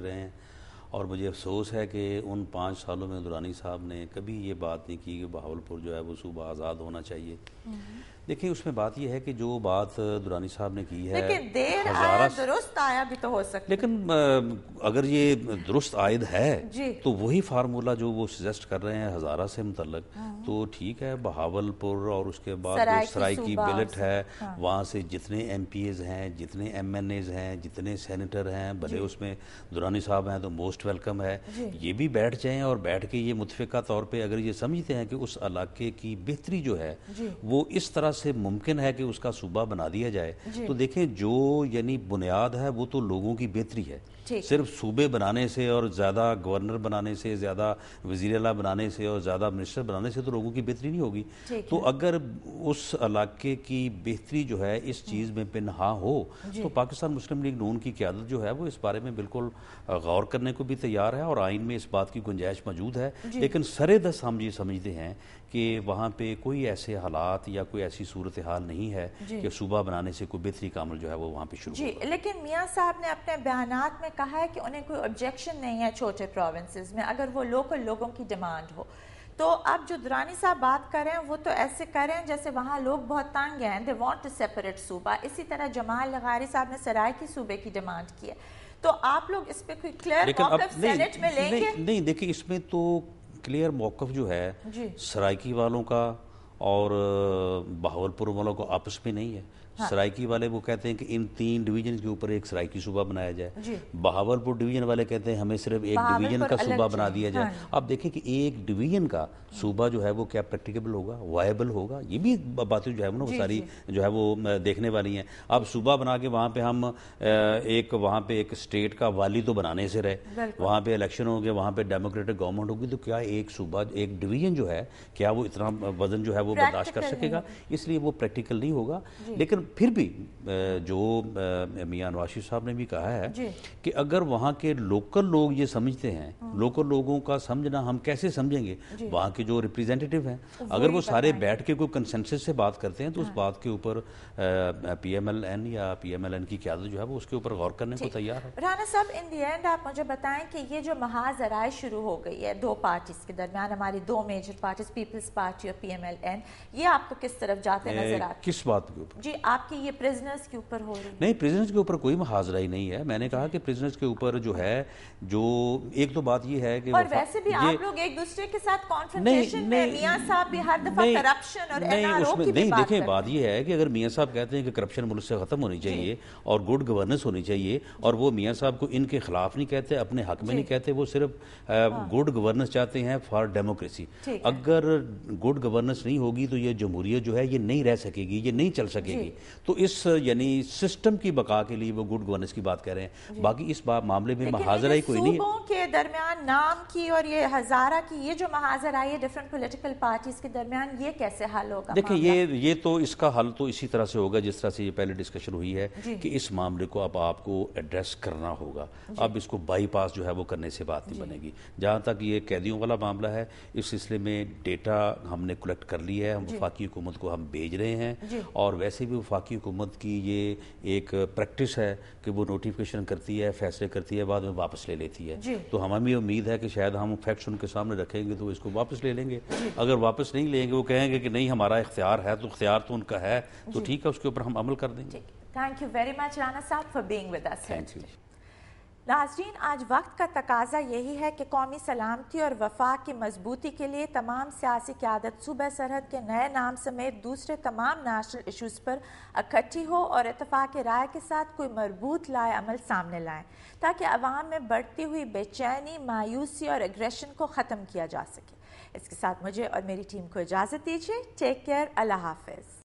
रहे हैं और मुझे अफसोस है कि उन पाँच सालों में दुरानी साहब ने कभी ये बात नहीं की कि बहावलपुर जो है वो सूबा आज़ाद होना चाहिए हम्म। देखिए उसमें बात यह है कि जो बात दुरानी साहब ने की है देर आया दुरुस्त आया भी तो हो सकता लेकिन अगर ये दुरुस्त आयद है तो वही फार्मूला जो वो सजेस्ट कर रहे हैं हज़ारा से मुतलक हाँ। तो ठीक है बहावलपुर और उसके बाद सराय की बिलट है हाँ। वहाँ से जितने एम हैं जितने एम हैं जितने सैनिटर हैं भले उसमें दुरानी साहब हैं तो मोस्ट मोस्ट वेलकम है ये भी बैठ जाएं और बैठ के ये मुतफ़ा तौर पे अगर ये समझते हैं कि उस इलाके की बेहतरी जो है वो इस तरह से मुमकिन है कि उसका सूबा बना दिया जाए तो देखें जो यानी बुनियाद है वो तो लोगों की बेहतरी है सिर्फ सूबे बनाने से और ज़्यादा गवर्नर बनाने से ज़्यादा वजीर अला बनाने से और ज़्यादा मिनिस्टर बनाने से तो लोगों की बेहतरी नहीं होगी तो अगर उस इलाके की बेहतरी जो है इस चीज़ में पिनहा हो तो पाकिस्तान मुस्लिम लीग नून की क्यादत जो है वो इस बारे में बिल्कुल गौर करने को भी भी तैयार है और आइन में इस बात की गुंजाइश मौजूद है लेकिन सरे दस हम ये समझते हैं कि वहाँ पे कोई ऐसे हालात या कोई ऐसी सूरत हाल नहीं है कि सुबह बनाने से कोई बेहतरी कामल जो है वो वहाँ पे शुरू जी लेकिन मियाँ साहब ने अपने बयान में कहा है कि उन्हें कोई ऑब्जेक्शन नहीं है छोटे प्रोविंस में अगर वो लोकल लोगों की डिमांड हो तो अब जो दुरानी साहब बात कर रहे हैं वो तो ऐसे कर रहे हैं जैसे वहाँ लोग बहुत तंग हैं दे वांट टू सेपरेट सूबा इसी तरह जमाल लगारी साहब ने सराय की सूबे की डिमांड की है तो आप लोग इस पे कोई क्लियर सेनेट में लेंगे नहीं, नहीं देखिए इसमें तो क्लियर मौकफ जो है सरायकी वालों का और बहावलपुर वालों को आपस में नहीं है हाँ। सरायकी वाले वो कहते हैं कि इन तीन डिवीजन के ऊपर एक सरायकी सूबा बनाया जाए बहावलपुर डिवीजन वाले कहते हैं हमें सिर्फ एक डिवीजन का सूबा बना दिया जाए हाँ। आप देखें कि एक डिवीजन का सूबा जो है वो क्या प्रैक्टिकेबल होगा वायबल होगा ये भी बातें जो है ना वो सारी जो है वो देखने वाली हैं अब सूबा बना के वहाँ पे हम एक वहाँ पे एक स्टेट का वाली तो बनाने से रहे वहाँ पे इलेक्शन हो गए वहाँ पे डेमोक्रेटिक गवर्नमेंट होगी तो क्या एक सूबा एक डिवीजन जो है क्या वो इतना वजन जो है वो वो बर्दाश्त कर सकेगा इसलिए वो प्रैक्टिकल नहीं होगा लेकिन फिर भी जो मियाँ नवाशी साहब ने भी कहा है कि अगर वहाँ के लोकल लोग ये समझते हैं लोकल हाँ। लोगों का समझना हम कैसे समझेंगे वहाँ के जो रिप्रेजेंटेटिव हैं अगर वो सारे बैठ के कोई कंसेंसस से बात करते हैं तो उस हाँ। बात के ऊपर पीएमएलएन या पीएमएलएन की क्या जो है वो उसके ऊपर गौर करने को तैयार है राना साहब इन दी एंड आप मुझे बताएं कि ये जो महाजराय शुरू हो गई है दो पार्टीज के दरमियान हमारी दो मेजर पार्टीज पीपल्स पार्टी और पीएमएलएन ये आपको किस तरफ जाते नजर आते किस बात के ऊपर जी आपकी ये प्रिजनर्स के ऊपर हो रही है नहीं प्रिजनर्स के ऊपर कोई मुहाजरा ही नहीं है मैंने कहा कि प्रिजनर्स के ऊपर जो है जो एक तो बात ये है कि और वैसे भी आप लोग एक दूसरे के साथ कॉन्फ्रेंटेशन साहब भी हर दफा करप्शन और एनआरओ की नहीं देखे बात ये है कि अगर मियाँ साहब कहते हैं कि करप्शन मुल्क से खत्म होनी चाहिए और गुड गवर्नेंस होनी चाहिए और वो मियाँ साहब को इनके खिलाफ नहीं कहते अपने हक में नहीं कहते वो सिर्फ गुड गवर्नेंस हाँ। चाहते हैं फॉर डेमोक्रेसी अगर गुड गवर्नेंस नहीं होगी तो ये जमहूरियत जो है ये नहीं रह सकेगी ये नहीं चल सकेगी तो इस यानी सिस्टम की बका के लिए वो गुड गवर्नेंस की बात कर रहे हैं बाकी इस बात मामले में महाजरा ही कोई नहीं के दरमियान नाम की और ये हजारा की ये जो महाजरा है डिफरेंट पोलिटिकल पार्टीज के दरमियान ये कैसे हल होगा देखिए ये ये तो इसका हल तो इसी तरह से होगा जिस तरह से ये पहले डिस्कशन हुई है कि इस मामले को अब आपको एड्रेस करना होगा अब इसको बाईपास जो है वो करने से बात नहीं बनेगी जहाँ तक ये कैदियों वाला मामला है इस सिलसिले में डेटा हमने कलेक्ट कर लिया रही है हम वफाकी हुकूमत को हम भेज रहे हैं और वैसे भी वफाकी हुकूमत की ये एक प्रैक्टिस है कि वो नोटिफिकेशन करती है फैसले करती है बाद में वापस ले लेती है तो हमें भी उम्मीद है कि शायद हम फैक्ट्स उनके सामने रखेंगे तो इसको वापस ले लेंगे अगर वापस नहीं लेंगे वो कहेंगे कि नहीं हमारा इख्तियार है तो इख्तियार तो उनका है तो ठीक है उसके ऊपर हम अमल कर देंगे thank you very much Rana साहब for being with us thank you नाजरीन आज वक्त का तकाजा यही है कि कौमी सलामती और वफा की मजबूती के लिए तमाम सियासी क्यादत सूबह सरहद के नए नाम समेत दूसरे तमाम नेशनल इशूज़ पर इकट्ठी हो और इतफाक़ राय के साथ कोई मरबूत लाए अमल सामने लाएँ ताकि अवाम में बढ़ती हुई बेचैनी मायूसी और एग्रेशन को ख़त्म किया जा सके इसके साथ मुझे और मेरी टीम को इजाज़त दीजिए टेक केयर अल्लाह हाफिज़